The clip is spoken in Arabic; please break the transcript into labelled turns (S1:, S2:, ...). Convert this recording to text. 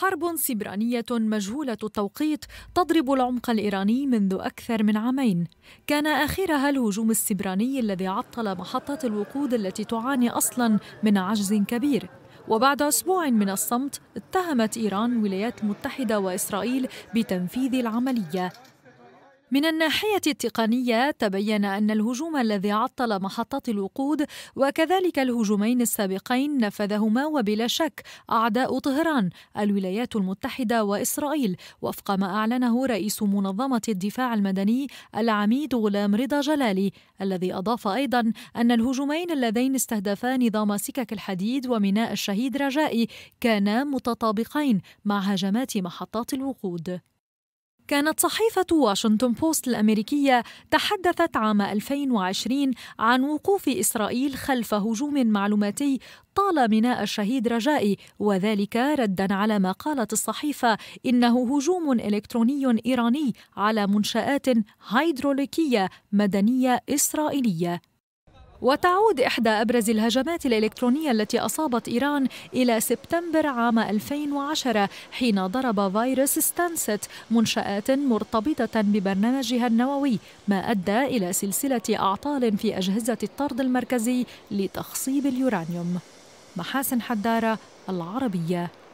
S1: حرب سبرانية مجهولة التوقيت تضرب العمق الإيراني منذ أكثر من عامين كان آخرها الهجوم السبراني الذي عطل محطة الوقود التي تعاني أصلا من عجز كبير وبعد أسبوع من الصمت اتهمت إيران الولايات المتحدة وإسرائيل بتنفيذ العملية من الناحية التقنية تبين أن الهجوم الذي عطل محطات الوقود وكذلك الهجومين السابقين نفذهما وبلا شك أعداء طهران الولايات المتحدة وإسرائيل وفق ما أعلنه رئيس منظمة الدفاع المدني العميد غلام رضا جلالي الذي أضاف أيضا أن الهجومين اللذين استهدفا نظام سكك الحديد وميناء الشهيد رجائي كانا متطابقين مع هجمات محطات الوقود كانت صحيفة واشنطن بوست الأمريكية تحدثت عام 2020 عن وقوف إسرائيل خلف هجوم معلوماتي طال ميناء الشهيد رجائي وذلك ردا على ما قالت الصحيفة إنه هجوم إلكتروني إيراني على منشآت هيدروليكية مدنية إسرائيلية وتعود إحدى أبرز الهجمات الإلكترونية التي أصابت إيران إلى سبتمبر عام 2010 حين ضرب فيروس ستانست منشآت مرتبطة ببرنامجها النووي ما أدى إلى سلسلة أعطال في أجهزة الطرد المركزي لتخصيب اليورانيوم محاسن حدارة العربية